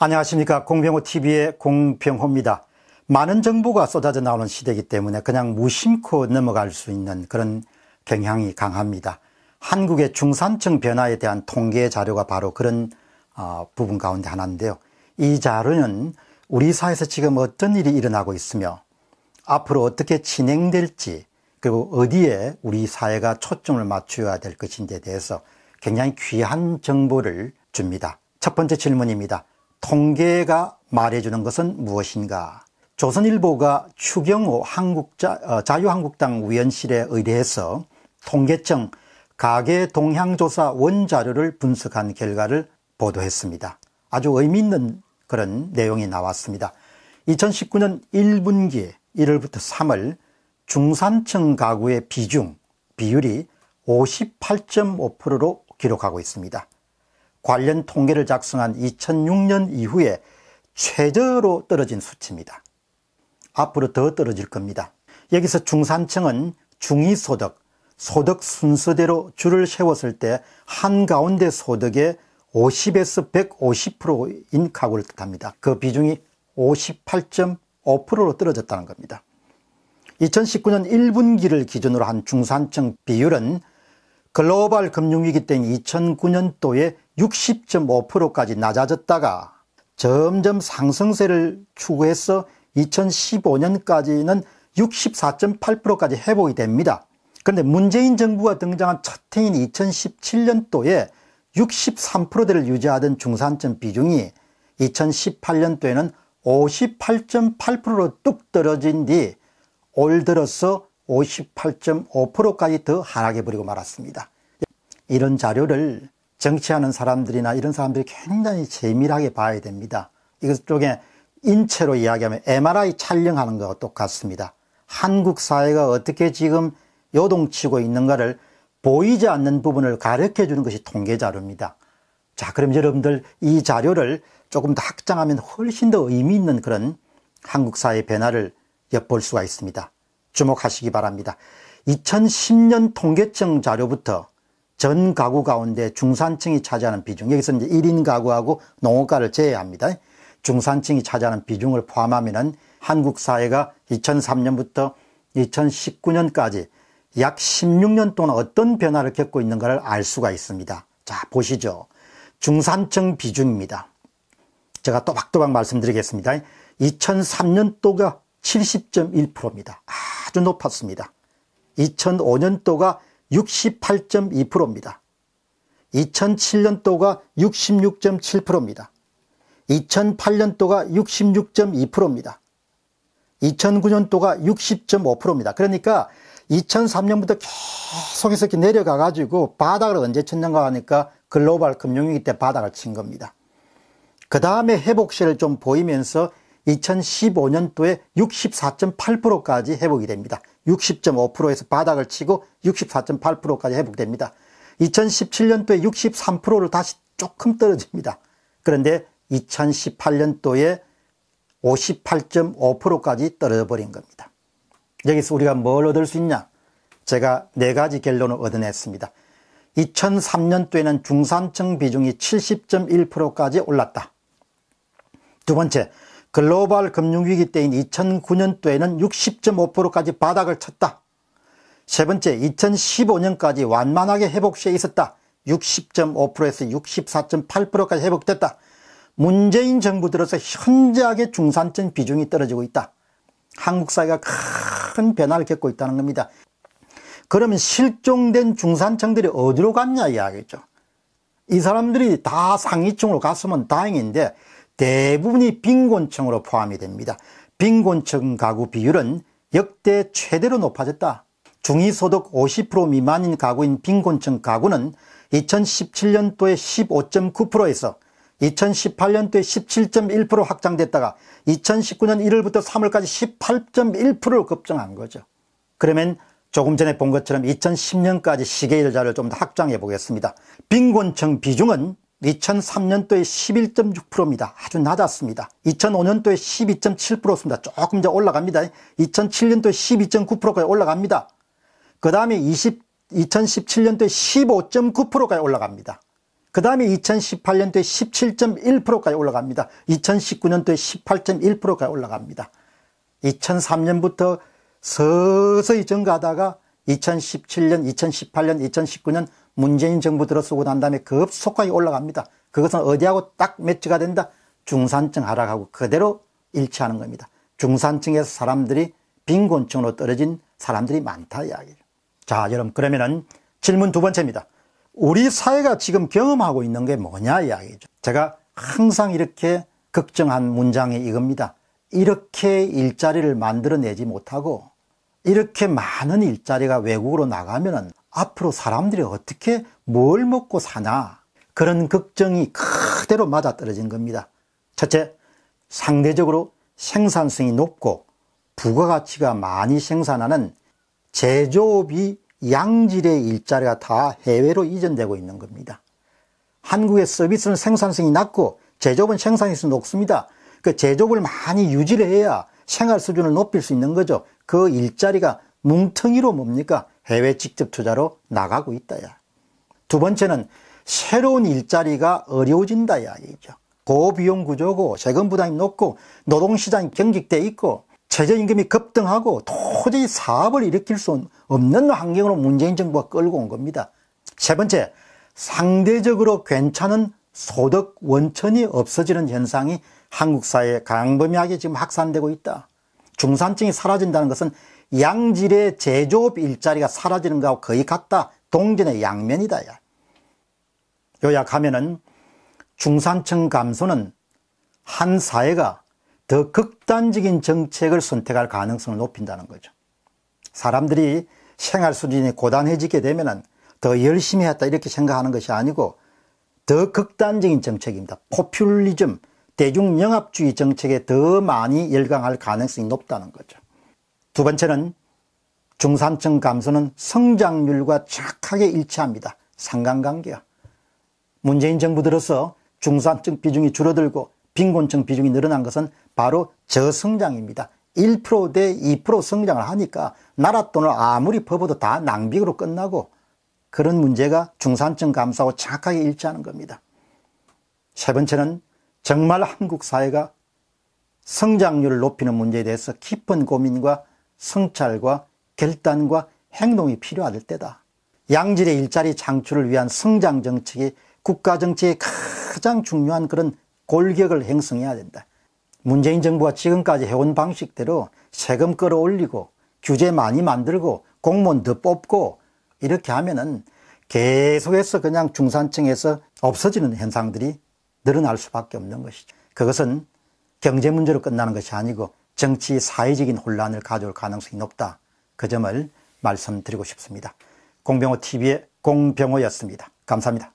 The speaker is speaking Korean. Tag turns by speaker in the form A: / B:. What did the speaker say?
A: 안녕하십니까 공병호TV의 공병호입니다. 많은 정보가 쏟아져 나오는 시대이기 때문에 그냥 무심코 넘어갈 수 있는 그런 경향이 강합니다. 한국의 중산층 변화에 대한 통계 자료가 바로 그런 어, 부분 가운데 하나인데요. 이 자료는 우리 사회에서 지금 어떤 일이 일어나고 있으며 앞으로 어떻게 진행될지 그리고 어디에 우리 사회가 초점을 맞추어야 될 것인지에 대해서 굉장히 귀한 정보를 줍니다. 첫 번째 질문입니다. 통계가 말해주는 것은 무엇인가? 조선일보가 추경호 한국자, 어, 자유한국당 위원실에 의뢰해서 통계청 가계동향조사 원자료를 분석한 결과를 보도했습니다. 아주 의미 있는 그런 내용이 나왔습니다. 2019년 1분기 1월부터 3월 중산층 가구의 비중, 비율이 58.5%로 기록하고 있습니다. 관련 통계를 작성한 2006년 이후에 최저로 떨어진 수치입니다. 앞으로 더 떨어질 겁니다. 여기서 중산층은 중위소득, 소득 순서대로 줄을 세웠을 때 한가운데 소득의 50에서 150%인 가구를 뜻합니다. 그 비중이 58.5%로 떨어졌다는 겁니다. 2019년 1분기를 기준으로 한 중산층 비율은 글로벌 금융위기 땐 2009년도에 60.5%까지 낮아졌다가 점점 상승세를 추구해서 2015년까지는 64.8%까지 회복이 됩니다. 그런데 문재인 정부가 등장한 첫 해인 2017년도에 63%대를 유지하던 중산층 비중이 2018년도에는 58.8%로 뚝 떨어진 뒤 올 들어서 58.5%까지 더 하락해버리고 말았습니다. 이런 자료를 정치하는 사람들이나 이런 사람들이 굉장히 재미하게 봐야 됩니다. 이것 쪽에 인체로 이야기하면 MRI 촬영하는 것과 똑같습니다. 한국 사회가 어떻게 지금 요동치고 있는가를 보이지 않는 부분을 가르쳐 주는 것이 통계 자료입니다. 자, 그럼 여러분들 이 자료를 조금 더 확장하면 훨씬 더 의미 있는 그런 한국 사회 의 변화를 엿볼 수가 있습니다. 주목하시기 바랍니다. 2010년 통계청 자료부터 전 가구 가운데 중산층이 차지하는 비중, 여기서 이제 1인 가구하고 농업가를 제외합니다. 중산층이 차지하는 비중을 포함하면 한국 사회가 2003년부터 2019년까지 약 16년 동안 어떤 변화를 겪고 있는가를 알 수가 있습니다. 자, 보시죠. 중산층 비중입니다. 제가 또박또박 말씀드리겠습니다. 2003년도가 70.1%입니다. 아주 높았습니다. 2005년도가 68.2%입니다. 2007년도가 66.7%입니다. 2008년도가 66.2%입니다. 2009년도가 60.5%입니다. 그러니까 2003년부터 계속해서 이렇게 내려가 가지고 바닥을 언제 쳤는가 하니까 글로벌 금융위기 때 바닥을 친 겁니다. 그 다음에 회복세를 좀 보이면서 2015년도에 64.8%까지 회복이 됩니다. 60.5%에서 바닥을 치고 64.8%까지 회복됩니다. 2017년도에 63%를 다시 조금 떨어집니다. 그런데 2018년도에 58.5%까지 떨어져 버린 겁니다. 여기서 우리가 뭘 얻을 수 있냐? 제가 네 가지 결론을 얻어냈습니다. 2003년도에는 중산층 비중이 70.1%까지 올랐다. 두 번째, 글로벌 금융위기 때인 2009년도에는 60.5%까지 바닥을 쳤다. 세 번째 2015년까지 완만하게 회복시에 있었다. 60.5%에서 64.8%까지 회복됐다. 문재인 정부 들어서 현저하게 중산층 비중이 떨어지고 있다. 한국 사회가 큰 변화를 겪고 있다는 겁니다. 그러면 실종된 중산층들이 어디로 갔냐 이야기죠. 이 사람들이 다 상위층으로 갔으면 다행인데 대부분이 빈곤층으로 포함이 됩니다. 빈곤층 가구 비율은 역대 최대로 높아졌다. 중위소득 50% 미만인 가구인 빈곤층 가구는 2017년도에 15.9%에서 2018년도에 17.1% 확장됐다가 2019년 1월부터 3월까지 18.1%로 급증한 거죠. 그러면 조금 전에 본 것처럼 2010년까지 시계일자를 좀 더 확장해 보겠습니다. 빈곤층 비중은 2003년도에 11.6%입니다. 아주 낮았습니다. 2005년도에 12.7%였습니다. 조금 이제 올라갑니다. 2007년도에 12.9%까지 올라갑니다. 그 다음에 2017년도에 15.9%까지 올라갑니다. 그 다음에 2018년도에 17.1%까지 올라갑니다. 2019년도에 18.1%까지 올라갑니다. 2003년부터 서서히 증가하다가 2017년, 2018년, 2019년 문재인 정부 들어서고 난 다음에 급속하게 올라갑니다. 그것은 어디하고 딱 매치가 된다? 중산층 하락하고 그대로 일치하는 겁니다. 중산층에서 사람들이 빈곤층으로 떨어진 사람들이 많다 이야기죠. 자 여러분 그러면은 질문 두 번째입니다. 우리 사회가 지금 경험하고 있는 게 뭐냐 이야기죠. 제가 항상 이렇게 걱정한 문장이 이겁니다. 이렇게 일자리를 만들어내지 못하고 이렇게 많은 일자리가 외국으로 나가면은 앞으로 사람들이 어떻게 뭘 먹고 사나 그런 걱정이 그대로 맞아떨어진 겁니다. 첫째, 상대적으로 생산성이 높고 부가가치가 많이 생산하는 제조업이 양질의 일자리가 다 해외로 이전되고 있는 겁니다. 한국의 서비스는 생산성이 낮고 제조업은 생산성이 높습니다. 그 제조업을 많이 유지를 해야 생활 수준을 높일 수 있는 거죠. 그 일자리가 뭉텅이로 뭡니까? 해외 직접 투자로 나가고 있다야. 두 번째는 새로운 일자리가 어려워진다야 이죠. 고비용 구조고 세금 부담이 높고 노동시장이 경직돼 있고 최저임금이 급등하고 도저히 사업을 일으킬 수 없는 환경으로 문재인 정부가 끌고 온 겁니다. 세 번째, 상대적으로 괜찮은 소득 원천이 없어지는 현상이 한국 사회에 강범위하게 지금 확산되고 있다. 중산층이 사라진다는 것은 양질의 제조업 일자리가 사라지는 거하고 거의 같다. 동전의 양면이다. 야. 요약하면은 중산층 감소는 한 사회가 더 극단적인 정책을 선택할 가능성을 높인다는 거죠. 사람들이 생활 수준이 고단해지게 되면 더 열심히 했다 이렇게 생각하는 것이 아니고 더 극단적인 정책입니다. 포퓰리즘, 대중영합주의 정책에 더 많이 열광할 가능성이 높다는 거죠. 두 번째는 중산층 감소는 성장률과 착하게 일치합니다. 상관관계야. 문재인 정부 들어서 중산층 비중이 줄어들고 빈곤층 비중이 늘어난 것은 바로 저성장입니다. 1%대 2% 성장을 하니까 나라 돈을 아무리 퍼부도 어다 낭비로 끝나고 그런 문제가 중산층 감소하고 착하게 일치하는 겁니다. 세 번째는 정말 한국 사회가 성장률을 높이는 문제에 대해서 깊은 고민과 성찰과 결단과 행동이 필요할 때다. 양질의 일자리 창출을 위한 성장 정책이 국가 정책의 가장 중요한 그런 골격을 형성해야 된다. 문재인 정부가 지금까지 해온 방식대로 세금 끌어올리고 규제 많이 만들고 공무원 더 뽑고 이렇게 하면은 계속해서 그냥 중산층에서 없어지는 현상들이 늘어날 수밖에 없는 것이죠. 그것은 경제 문제로 끝나는 것이 아니고 정치 사회적인 혼란을 가져올 가능성이 높다. 그 점을 말씀드리고 싶습니다. 공병호 TV의 공병호였습니다. 감사합니다.